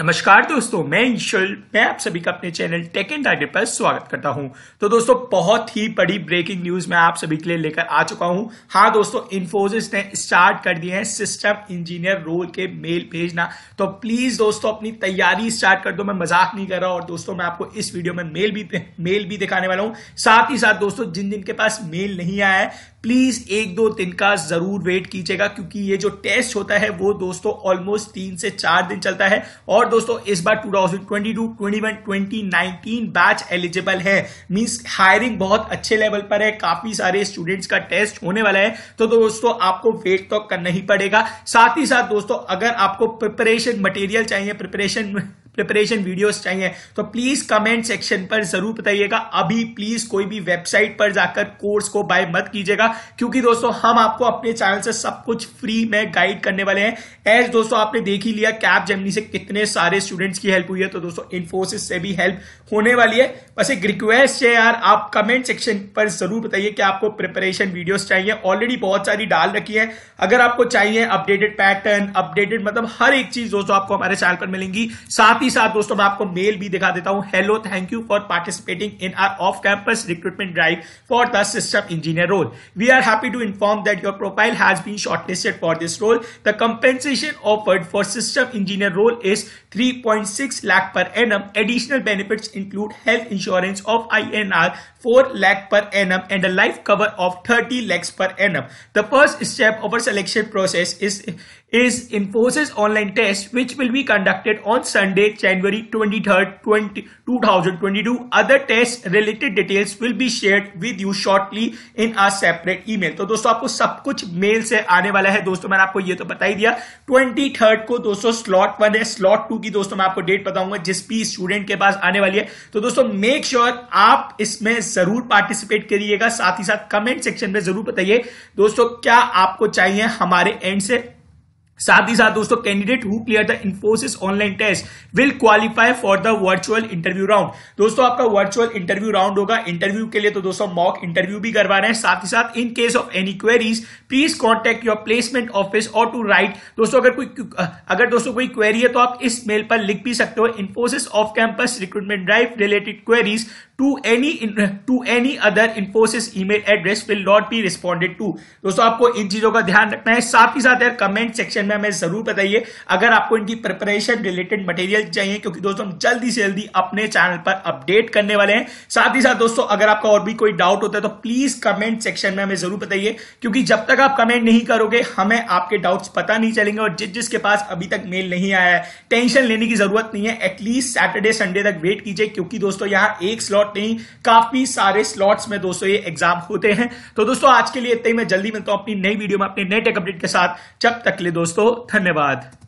नमस्कार दोस्तों मैं ईश्वर मैं आप सभी का अपने चैनल टेक एंड आइडिया पर स्वागत करता हूं तो दोस्तों बहुत ही बड़ी ब्रेकिंग न्यूज मैं आप सभी के लिए लेकर आ चुका हूं हां दोस्तों इन्फोसिस ने स्टार्ट कर दिए हैं सिस्टम इंजीनियर रोल के मेल भेजना तो प्लीज दोस्तों अपनी तैयारी स्टार्ट कर दो मैं मजाक नहीं कर रहा और दोस्तों मैं आपको इस वीडियो में मेल भी मेल भी दिखाने वाला हूँ साथ ही साथ दोस्तों जिन जिनके पास मेल नहीं आया है प्लीज एक दो दिन का जरूर वेट कीजिएगा क्योंकि ये जो टेस्ट होता है वो दोस्तों ऑलमोस्ट तीन से चार दिन चलता है और दोस्तों इस बार 2022, 21, 2019 बैच एलिजिबल है मींस हायरिंग बहुत अच्छे लेवल पर है काफी सारे स्टूडेंट्स का टेस्ट होने वाला है तो दोस्तों आपको वेट तो करना ही पड़ेगा साथ ही साथ दोस्तों अगर आपको प्रिपरेशन मटेरियल चाहिए प्रिपरेशन प्रिपरेशन वीडियोस चाहिए तो प्लीज कमेंट सेक्शन पर जरूर बताइएगा अभी प्लीज कोई भी वेबसाइट पर जाकर कोर्स को बाय मत कीजिएगा क्योंकि दोस्तों हम आपको अपने चैनल से सब कुछ फ्री में गाइड करने वाले हैं एज दोस्तों आपने देख ही लिया कैप जर्मनी से कितने सारे स्टूडेंट्स की हेल्प हुई है तो दोस्तों इन्फोसिस से भी हेल्प होने वाली है बस एक रिक्वेस्ट है यार आप कमेंट सेक्शन पर जरूर बताइए कि आपको प्रिपरेशन वीडियोस चाहिए ऑलरेडी बहुत सारी डाल रखी है अगर आपको चाहिए अपडेटेड पैटर्न अपडेटेड मतलब हर एक चीज दोस्तों आपको हमारे चैनल पर मिलेंगी साथ ही साथ दोस्तों मैं आपको मेल भी दिखा देता हूं hello thank you for participating in our off campus recruitment drive for the system engineer role we are happy to inform that your profile has been shortlisted for this role the compensation offered for system engineer role is three 3.6 lakh per annum additional benefit include health insurance of I 4 lakh per annum and a life cover of 30 lakhs per annum. The first step of our selection process is, is Infosys online test which will be conducted on Sunday, January 23rd, 20, 2022. Other test related details will be shared with you shortly in a separate email. तो दोस्तों आपको सब कुछ mail से आने वाला है दोस्तों मैंने आपको ये तो बता ही दिया 23rd को दोस्तों स्लॉट वन है स्लॉट टू की दोस्तों मैं आपको डेट बताऊंगा जिस भी स्टूडेंट के पास आने वाली है तो दोस्तों मेक श्योर sure आप इसमें जरूर पार्टिसिपेट करिएगा साथ ही साथ कमेंट सेक्शन में जरूर बताइए दोस्तों क्या आपको चाहिए हमारे एंड से साथ ही साथ दोस्तों candidate who clear the Infosys online test will qualify for the virtual interview round दोस्तों आपका वर्चुअल इंटरव्यू राउंड होगा इंटरव्यू के लिए तो दोस्तों मॉक इंटरव्यू भी करवा रहे हैं साथ ही साथ in case of any queries please contact your placement office और टू राइट दोस्तों अगर कोई अगर दोस्तों कोई क्वेरी है तो आप इस मेल पर लिख भी सकते हो Infosys off campus recruitment drive related queries to any to any other Infosys mail address will not be responded to दोस्तों आपको इन चीजों का ध्यान रखना है साथ ही साथ यार कमेंट सेक्शन में हमें जरूर बताइए अगर आपको इनकी प्रिपरेशन रिलेटेड मटेरियल चाहिए क्योंकि दोस्तों हम जल्दी से जल्दी अपने चैनल पर अपडेट करने वाले हैं साथ ही साथ दोस्तों अगर आपका और भी कोई डाउट होता है तो प्लीज कमेंट सेक्शन में हमें जरूर बताइए क्योंकि जब तक आप कमेंट नहीं करोगे हमें आपके डाउट्स पता नहीं चलेंगे और जिस जिसके पास अभी तक मेल नहीं आया है टेंशन लेने की जरूरत नहीं है एटलीस्ट सैटरडे संडे तक वेट कीजिए क्योंकि दोस्तों यहाँ एक स्लॉट स्लॉट नहीं काफी सारे स्लॉट्स में दोस्तों ये एग्जाम होते हैं तो दोस्तों आज के लिए इतना ही मैं जल्दी मिलता हूं अपनी नई वीडियो में अपने नए टेक अपडेट के साथ जब तक ले दोस्तों धन्यवाद